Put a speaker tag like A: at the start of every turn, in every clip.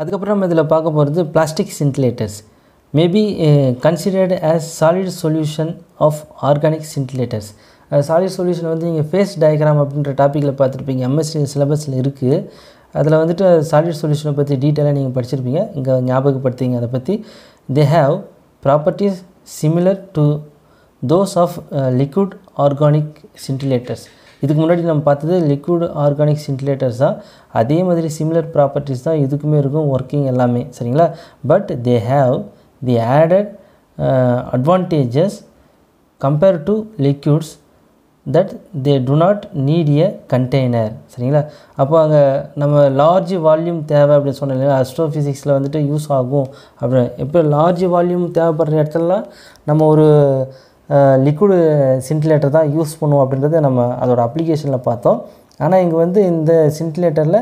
A: அதுக்கப்புறம் நம்ம இதில் பார்க்க போகிறது plastic scintillators maybe considered as solid solution of organic scintillators solid solution வந்து நீங்கள் ஃபேஸ் டயக்ராம் அப்படின்ற டாப்பிக்கில் பார்த்துருப்பீங்க எம்எஸ்சி சிலபஸில் இருக்குது அதில் வந்துட்டு சாலிட் சொல்யூஷனை பற்றி டீட்டெயிலாக நீங்கள் படிச்சிருப்பீங்க இங்கே ஞாபகப்படுத்திங்க அதை பற்றி they have properties similar to those of liquid organic scintillators இதுக்கு முன்னாடி நம்ம பார்த்தது லிக்விட் ஆர்கானிக் சின்டிலேட்டர்ஸ் தான் அதே மாதிரி சிமிலர் ப்ராப்பர்ட்டிஸ் தான் இதுக்குமே இருக்கும் ஒர்க்கிங் எல்லாமே சரிங்களா but they have the added advantages compare to liquids that they do not need a container சரிங்களா அப்போ அங்கே நம்ம லார்ஜ் வால்யூம் தேவை அப்படின்னு சொன்னோம் அஸ்ட்ரோஃபிசிக்ஸில் வந்துட்டு யூஸ் ஆகும் அப்படின்னு இப்போ லார்ஜ் வால்யூம் தேவைப்படுற இடத்துலலாம் நம்ம ஒரு லிக்விடு சின்டிலேட்டர் தான் யூஸ் பண்ணுவோம் அப்படின்றத நம்ம அதோட அப்ளிகேஷனில் பார்த்தோம் ஆனால் இங்கே வந்து இந்த சின்டிலேட்டரில்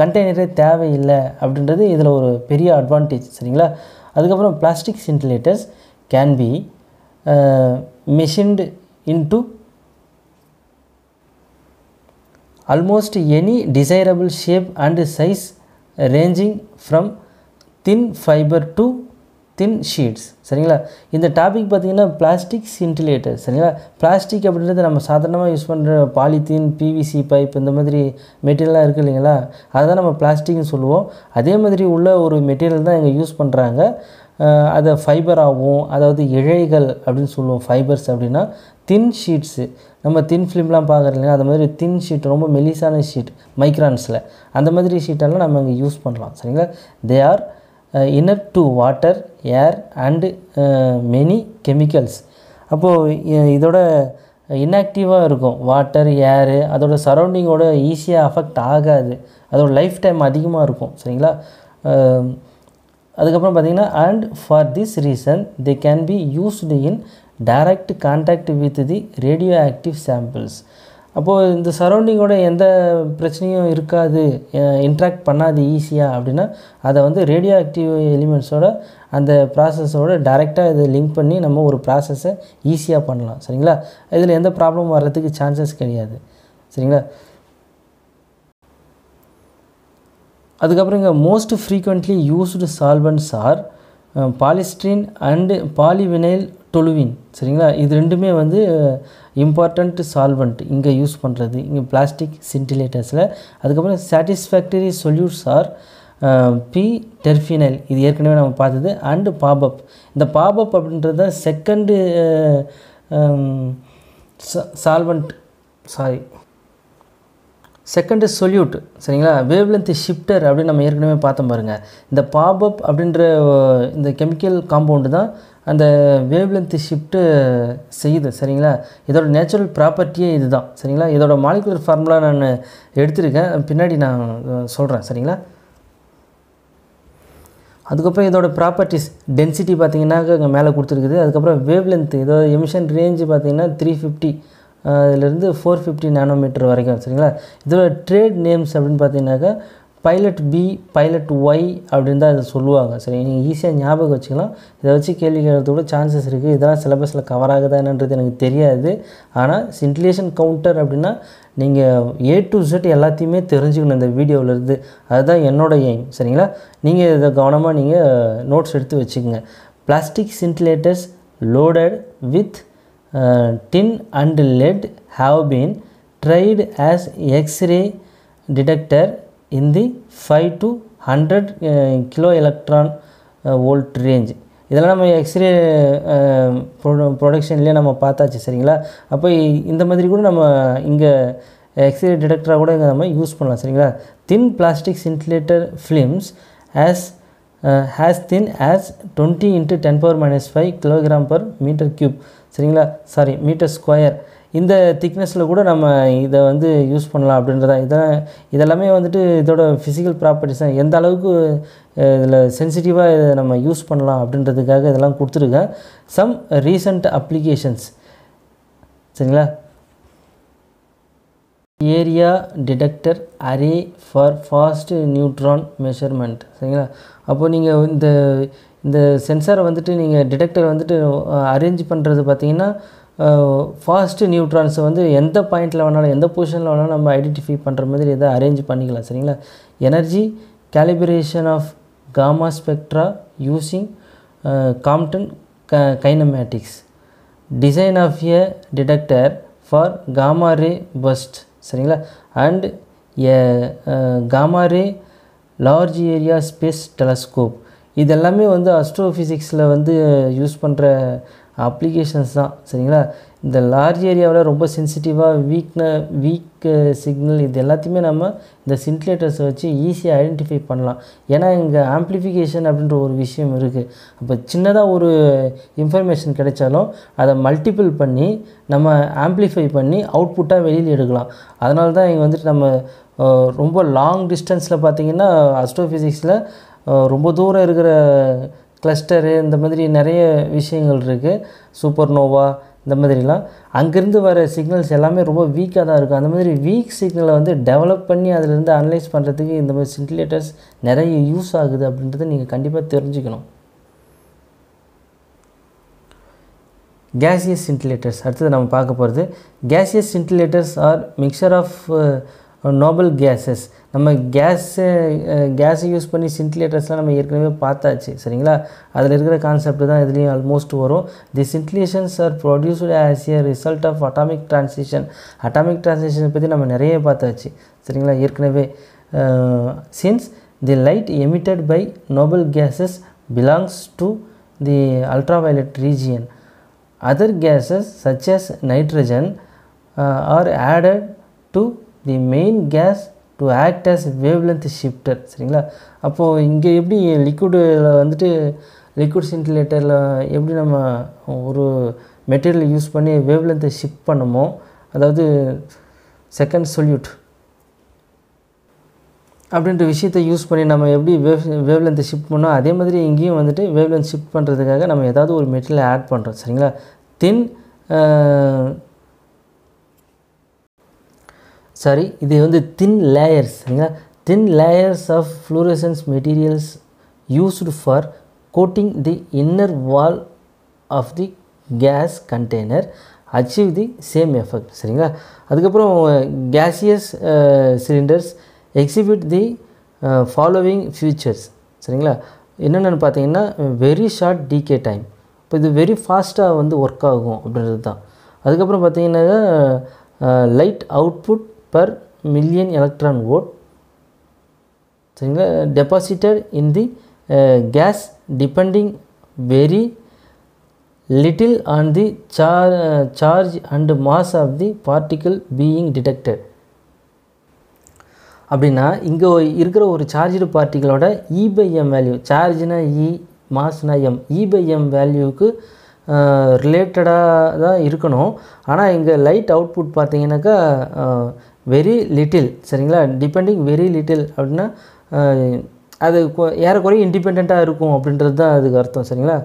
A: கண்டெய்னரே தேவையில்லை அப்படின்றது இதில் ஒரு பெரிய அட்வான்டேஜ் சரிங்களா அதுக்கப்புறம் plastic scintillators can be in into almost any desirable shape and size ranging from thin fiber to thin sheets சரிங்களா இந்த டாபிக் பார்த்திங்கன்னா பிளாஸ்டிக் சின்டிலேட்டர் சரிங்களா பிளாஸ்டிக் அப்படின்றது நம்ம சாதாரணமாக யூஸ் பண்ணுற பாலித்தீன் பிவிசி பைப் இந்த மாதிரி மெட்டீரியலாக இருக்குது இல்லைங்களா அதுதான் நம்ம பிளாஸ்டிக்னு சொல்லுவோம் அதே மாதிரி உள்ள ஒரு மெட்டீரியல் தான் இங்கே யூஸ் பண்ணுறாங்க அதை ஃபைபராகவும் அதாவது இழைகள் அப்படின்னு சொல்லுவோம் ஃபைபர்ஸ் அப்படின்னா தின் ஷீட்ஸு நம்ம தின் ஃபிலிம்லாம் பார்க்குறீங்க அது மாதிரி தின் ஷீட் ரொம்ப மெலிசான ஷீட் மைக்ரான்ஸில் அந்த மாதிரி ஷீட்டெல்லாம் நம்ம இங்கே யூஸ் பண்ணலாம் சரிங்களா தே ஆர் இனப் to water air and many chemicals அப்போது இதோட இன்ஆக்டிவாக இருக்கும் வாட்டர் ஏரு அதோடய சரௌண்டிங்கோட ஈஸியாக அஃபெக்ட் ஆகாது அதோடய லைஃப் டைம் அதிகமாக இருக்கும் சரிங்களா அதுக்கப்புறம் பார்த்திங்கன்னா and for this reason they can be used in direct contact with the radio active samples அப்போது இந்த சரௌண்டிங்கோட எந்த பிரச்சனையும் இருக்காது இன்ட்ராக்ட் பண்ணாது ஈஸியாக அப்படின்னா அதை வந்து ரேடியோ ஆக்டிவ் எலிமெண்ட்ஸோட அந்த ப்ராசஸோட டைரெக்டாக இதை லிங்க் பண்ணி நம்ம ஒரு ப்ராசஸை ஈஸியாக பண்ணலாம் சரிங்களா இதில் எந்த ப்ராப்ளம் வர்றதுக்கு சான்சஸ் கிடையாது சரிங்களா அதுக்கப்புறம் இங்கே most frequently used solvents are polystyrene and polyvinyl toluene சரிங்களா இது ரெண்டுமே வந்து இம்பார்ட்டண்ட் சால்வெண்ட் இங்கே யூஸ் பண்ணுறது இங்கே பிளாஸ்டிக் சின்டிலேட்டர்ஸில் அதுக்கப்புறம் satisfactory solutes are p terphenyl இது ஏற்கனவே நம்ம பார்த்தது அண்டு பாபப் இந்த பாபப் அப்படின்றது second solvent sorry second solute சரிங்களா வேவ்லென்த் ஷிஃப்டர் அப்படின்னு நம்ம ஏற்கனவே பார்த்தோம் பாருங்கள் இந்த பாப் அப் அப்படின்ற இந்த கெமிக்கல் காம்பவுண்டு தான் அந்த வேவ்லென்த் ஷிஃப்ட்டு செய்யுது சரிங்களா இதோட நேச்சுரல் ப்ராப்பர்ட்டியே இது தான் சரிங்களா இதோட மாலிகுலர் ஃபார்முலா நான் எடுத்திருக்கேன் பின்னாடி நான் சொல்கிறேன் சரிங்களா அதுக்கப்புறம் இதோட ப்ராப்பர்ட்டிஸ் டென்சிட்டி பார்த்திங்கன்னா இங்கே மேலே கொடுத்துருக்குது அதுக்கப்புறம் வேவ்லென்த்து இதோட எமிஷன் ரேஞ்சு பார்த்தீங்கன்னா த்ரீ ஃபிஃப்டி இதிலிருந்து ஃபோர் ஃபிஃப்டி நானோமீட்டர் வரைக்கும் சரிங்களா இதோட ட்ரேட் நேம்ஸ் அப்படின்னு பார்த்தீங்கன்னாக்கா பைலட் பி பைலட் ஒய் அப்படின்னு தான் இதை சொல்லுவாங்க சரி நீங்கள் ஈஸியாக ஞாபகம் வச்சுக்கலாம் இதை வச்சு கேள்வி கேட்கறது கூட சான்சஸ் இருக்குது இதெல்லாம் சிலபஸில் கவர் ஆகுதா என்னன்றது எனக்கு தெரியாது ஆனால் சின்டிலேஷன் கவுண்டர் அப்படின்னா நீங்கள் ஏ டு செட் எல்லாத்தையுமே தெரிஞ்சுக்கணும் இந்த வீடியோவிலேருந்து அதுதான் என்னோடய எய்ம் சரிங்களா நீங்கள் இதை கவனமாக நீங்கள் நோட்ஸ் எடுத்து வச்சுக்கோங்க plastic scintillators loaded with tin and lead have been tried as X-ray detector in the five to hundred kilo kilo electron range இதெல்லாம் நம்ம எக்ஸ்ரே ப்ரொ ப்ரொடக்ஷன்லேயே நம்ம பார்த்தாச்சு சரிங்களா அப்போ இந்த மாதிரி கூட நம்ம இங்கே எக்ஸ்ரே டிடெக்டராக கூட இங்கே நம்ம யூஸ் பண்ணலாம் சரிங்களா thin plastic scintillator films as has thin as twenty into ten power minus five kilogram per metre cube சரிங்களா சாரி மீட்டர் ஸ்கொயர் இந்த திக்னஸில் கூட நம்ம இதை வந்து யூஸ் பண்ணலாம் அப்படின்றதா இதெல்லாம் இதெல்லாமே வந்துட்டு இதோட ஃபிசிக்கல் ப்ராப்பர்ட்டிஸ் தான் எந்த அளவுக்கு இதில் சென்சிட்டிவாக இதை நம்ம யூஸ் பண்ணலாம் அப்படின்றதுக்காக இதெல்லாம் கொடுத்துருக்கேன் சம் ரீசண்ட் அப்ளிகேஷன்ஸ் சரிங்களா area detector array for fast neutron measurement சரிங்களா அப்போது நீங்கள் இந்த இந்த சென்சாரை வந்துட்டு நீங்கள் டிடெக்டர் வந்துட்டு அரேஞ்ச் பண்ணுறது பார்த்தீங்கன்னா ஃபாஸ்ட் நியூட்ரான்ஸை வந்து எந்த பாயிண்ட்ல வேணாலும் எந்த பொசிஷன்ல வேணாலும் நம்ம ஐடென்டிஃபை பண்ணுற மாதிரி எதாவது அரேஞ்ச் பண்ணிக்கலாம் சரிங்களா energy calibration of gamma spectra using Compton க kinematics design of a detector for gamma ray burst சரிங்களா and a gamma ray large area space telescope இதெல்லாமே வந்து அஸ்ட்ரோஃபிசிக்ஸில் வந்து யூஸ் பண்ணுற அப்ளிகேஷன்ஸ் தான் சரிங்களா இந்த லார்ஜ் ஏரியாவில் ரொம்ப சென்சிட்டிவாக வீக்ன வீக் சிக்னல் இது எல்லாத்தையுமே நம்ம இந்த சின்ட்லேட்டர்ஸை வச்சு ஈஸியாக ஐடென்டிஃபை பண்ணலாம் ஏன்னா இங்கே ஆம்ப்ளிஃபிகேஷன் அப்படின்ற ஒரு விஷயம் இருக்குது அப்போ சின்னதாக ஒரு இன்ஃபர்மேஷன் கிடைச்சாலும் அதை மல்டிபிள் பண்ணி நம்ம ஆம்ப்ளிஃபை பண்ணி அவுட்புட்டாக வெளியில் எடுக்கலாம் அதனால தான் இங்கே வந்துட்டு நம்ம ரொம்ப லாங் டிஸ்டன்ஸில் பார்த்திங்கன்னா அஸ்ட்ரோஃபிசிக்ஸில் ரொம்ப தூரம் இருக்கிற கிளஸ்டரு இந்த மாதிரி நிறைய விஷயங்கள் இருக்குது சூப்பர் நோவா இந்த மாதிரிலாம் அங்கேருந்து வர சிக்னல்ஸ் எல்லாமே ரொம்ப வீக்காக தான் இருக்கும் அந்த மாதிரி வீக் சிக்னலை வந்து டெவலப் பண்ணி அதிலிருந்து அனலைஸ் பண்ணுறதுக்கு இந்த மாதிரி சின்டிலேட்டர்ஸ் நிறைய யூஸ் ஆகுது அப்படின்றத நீங்கள் கண்டிப்பாக தெரிஞ்சுக்கணும் கேசியஸ் சின்டிலேட்டர்ஸ் அடுத்தது நம்ம பார்க்க போகிறது gaseous scintillators are mixture of noble gases நம்ம கேஸு கேஸை யூஸ் பண்ணி சின்டிலேட்டர்ஸ்லாம் நம்ம ஏற்கனவே பார்த்தாச்சு சரிங்களா அதில் இருக்கிற கான்செப்ட் தான் இதுலேயும் ஆல்மோஸ்ட் வரும் the scintillations are produced as a result of atomic transition atomic டிரான்சிஷனை பற்றி நம்ம நிறைய பார்த்தாச்சு சரிங்களா ஏற்கனவே since the light emitted by noble gases belongs to the ultraviolet region other gases such nitrogen are added to the main gas to act as wavelength shifter சரிங்களா அப்போது இங்கே எப்படி லிக்விடில் வந்துட்டு லிக்விட் சென்டிலேட்டரில் எப்படி நம்ம ஒரு மெட்டீரியல் யூஸ் பண்ணி வேவ்லென்த்தை shift பண்ணுமோ அதாவது செகண்ட் சொல்யூட் அப்படின்ற விஷயத்தை யூஸ் பண்ணி நம்ம எப்படி வேவ் வேவ்லென்த்தை ஷிஃப்ட் பண்ணோம் அதே மாதிரி இங்கேயும் வந்துட்டு வேவ்லென்த் ஷிஃப்ட் பண்ணுறதுக்காக நம்ம ஏதாவது ஒரு மெட்டீரியல் ஆட் பண்ணுறோம் சரிங்களா தென் சாரி இது வந்து thin layers thin layers of fluorescence materials used for coating the inner wall of the gas container achieve the same effect சரிங்களா அதுக்கப்புறம் gaseous cylinders exhibit the following futures சரிங்களா என்னென்னு பார்த்தீங்கன்னா வெரி ஷார்ட் டிகே டைம் இப்போ இது very ஃபாஸ்ட்டாக வந்து work ஆகும் அப்படின்றது தான் அதுக்கப்புறம் பார்த்தீங்கன்னா light uh, output per million electron volt சரிங்களா deposited in the gas depending very little on the char charge and mass of the particle being detected அப்படின்னா இங்கே இருக்கிற ஒரு சார்ஜு பார்ட்டிகளோட இபிஎம் வேல்யூ சார்ஜ்னா இ மாஸ்னா எம் இபிஎம் வேல்யூவுக்கு ரிலேட்டடாக தான் இருக்கணும் ஆனால் இங்கே லைட் அவுட்புட் பார்த்தீங்கன்னாக்கா uh, வெரி லிட்டில் சரிங்களா டிபெண்டிங் வெரி லிட்டில் அப்படின்னா அது ஏறக்குறைய இண்டிபெண்ட்டாக இருக்கும் அப்படின்றது தான் அதுக்கு அர்த்தம் சரிங்களா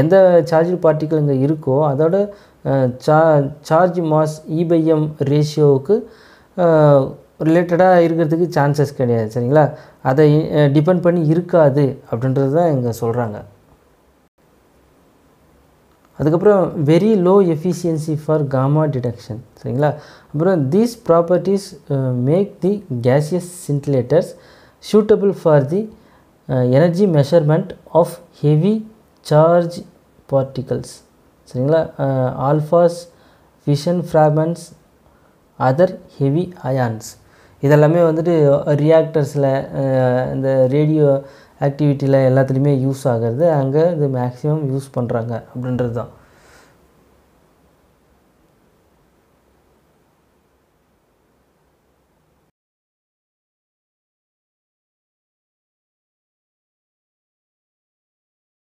A: எந்த சார்ஜ் பார்ட்டிக்கல் இங்கே இருக்கோ அதோட சா சார்ஜ் மாஸ் இபைஎம் ரேஷியோவுக்கு ரிலேட்டடாக இருக்கிறதுக்கு சான்சஸ் கிடையாது சரிங்களா அதை டிபெண்ட் பண்ணி இருக்காது அப்படின்றது தான் இங்கே சொல்கிறாங்க அதுக்கப்புறம் very low efficiency for gamma detection சரிங்களா அப்புறம் these properties make the gaseous scintillators suitable for the energy measurement of heavy charge particles சரிங்களா alphas fission fragments other heavy ions இதெல்லாமே வந்துட்டு ரியாக்டர்ஸில் uh, இந்த ரேடியோ ஆக்டிவிட்டியில் எல்லாத்துலேயுமே யூஸ் ஆகிறது அங்கே இது மேக்ஸிமம் யூஸ் பண்ணுறாங்க அப்படின்றது தான்